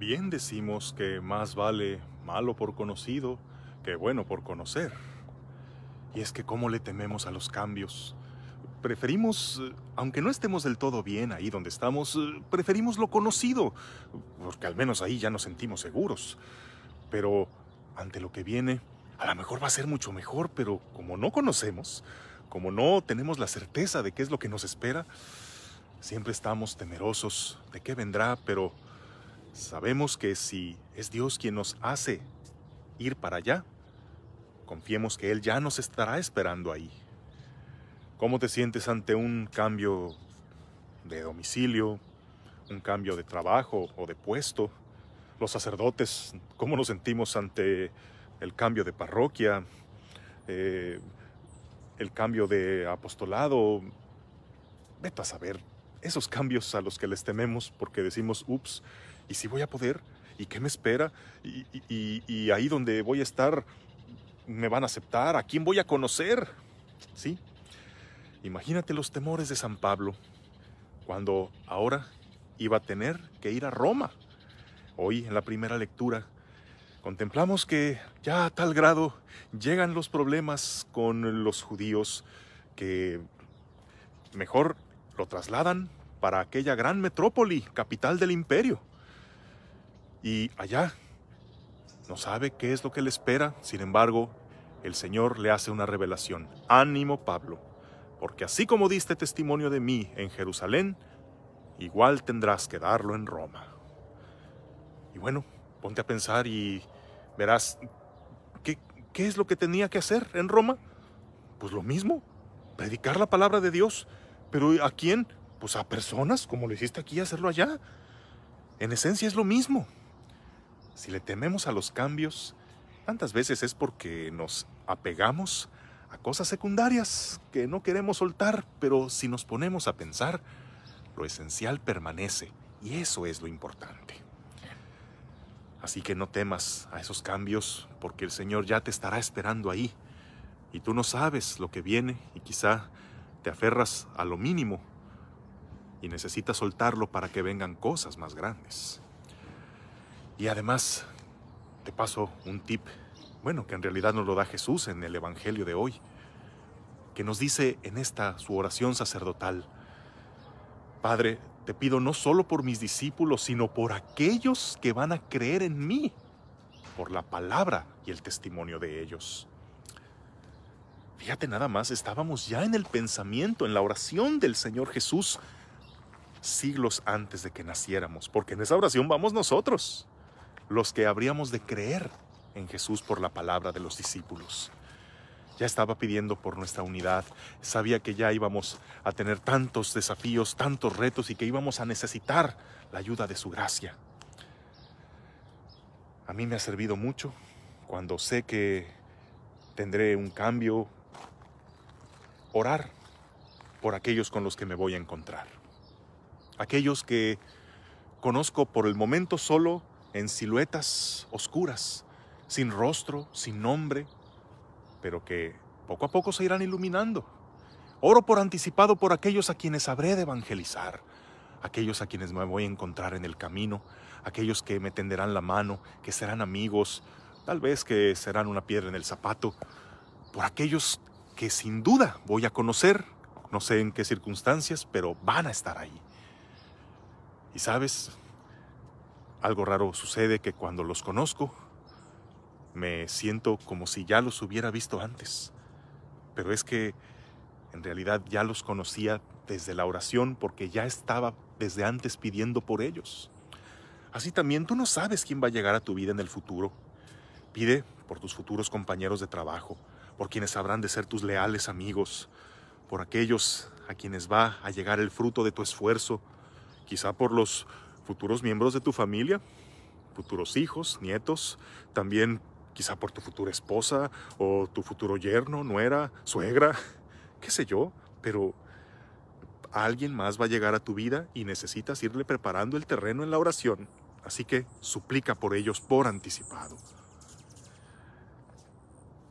Bien decimos que más vale malo por conocido que bueno por conocer. Y es que cómo le tememos a los cambios. Preferimos, aunque no estemos del todo bien ahí donde estamos, preferimos lo conocido, porque al menos ahí ya nos sentimos seguros. Pero ante lo que viene, a lo mejor va a ser mucho mejor, pero como no conocemos, como no tenemos la certeza de qué es lo que nos espera, siempre estamos temerosos de qué vendrá, pero Sabemos que si es Dios quien nos hace ir para allá, confiemos que Él ya nos estará esperando ahí. ¿Cómo te sientes ante un cambio de domicilio, un cambio de trabajo o de puesto? Los sacerdotes, ¿cómo nos sentimos ante el cambio de parroquia, eh, el cambio de apostolado? Vete a saber, esos cambios a los que les tememos porque decimos, ups, ¿Y si voy a poder? ¿Y qué me espera? ¿Y, ahí donde voy a estar, me van a aceptar? ¿A quién voy a conocer? ¿Sí? Imagínate los temores de San Pablo cuando ahora iba a tener que ir a Roma. Hoy en la primera lectura contemplamos que ya a tal grado llegan los problemas con los judíos que mejor lo trasladan para aquella gran metrópoli, capital del imperio y allá. No sabe qué es lo que le espera, sin embargo, el Señor le hace una revelación. Ánimo, Pablo, porque así como diste testimonio de mí en Jerusalén, igual tendrás que darlo en Roma. Y bueno, ponte a pensar y verás qué, es lo que tenía que hacer en Roma. Pues lo mismo, predicar la palabra de Dios. Pero ¿a quién? Pues a personas, como lo hiciste aquí, hacerlo allá. En esencia es lo mismo. Si le tememos a los cambios, tantas veces es porque nos apegamos a cosas secundarias que no queremos soltar, pero si nos ponemos a pensar, lo esencial permanece y eso es lo importante. Así que no temas a esos cambios porque el Señor ya te estará esperando ahí y tú no sabes lo que viene y quizá te aferras a lo mínimo y necesitas soltarlo para que vengan cosas más grandes. Y además, te paso un tip, bueno, que en realidad nos lo da Jesús en el Evangelio de hoy, que nos dice en esta su oración sacerdotal, Padre, te pido no solo por mis discípulos, sino por aquellos que van a creer en mí, por la palabra y el testimonio de ellos. Fíjate nada más, estábamos ya en el pensamiento, en la oración del Señor Jesús, siglos antes de que naciéramos, porque en esa oración vamos nosotros los que habríamos de creer en Jesús por la palabra de los discípulos. Ya estaba pidiendo por nuestra unidad, sabía que ya íbamos a tener tantos desafíos, tantos retos y que íbamos a necesitar la ayuda de su gracia. A mí me ha servido mucho cuando sé que tendré un cambio, orar por aquellos con los que me voy a encontrar. Aquellos que conozco por el momento solo en siluetas oscuras, sin rostro, sin nombre, pero que poco a poco se irán iluminando. Oro por anticipado por aquellos a quienes habré de evangelizar, aquellos a quienes me voy a encontrar en el camino, aquellos que me tenderán la mano, que serán amigos, tal vez que serán una piedra en el zapato, por aquellos que sin duda voy a conocer, no sé en qué circunstancias, pero van a estar ahí. Y sabes, algo raro sucede que cuando los conozco, me siento como si ya los hubiera visto antes. Pero es que en realidad ya los conocía desde la oración porque ya estaba desde antes pidiendo por ellos. Así también tú no sabes quién va a llegar a tu vida en el futuro. Pide por tus futuros compañeros de trabajo, por quienes habrán de ser tus leales amigos, por aquellos a quienes va a llegar el fruto de tu esfuerzo, quizá por los futuros miembros de tu familia, futuros hijos, nietos, también quizá por tu futura esposa o tu futuro yerno, nuera, suegra, qué sé yo, pero alguien más va a llegar a tu vida y necesitas irle preparando el terreno en la oración. Así que suplica por ellos por anticipado.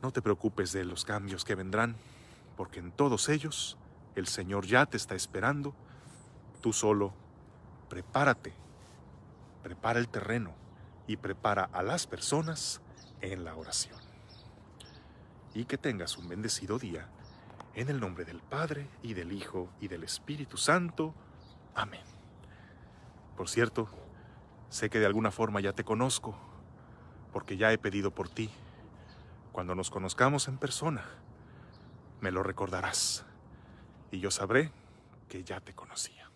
No te preocupes de los cambios que vendrán, porque en todos ellos el Señor ya te está esperando. Tú solo prepárate prepara el terreno y prepara a las personas en la oración. Y que tengas un bendecido día, en el nombre del Padre y del Hijo y del Espíritu Santo. Amén. Por cierto, sé que de alguna forma ya te conozco, porque ya he pedido por ti. Cuando nos conozcamos en persona, me lo recordarás y yo sabré que ya te conocía.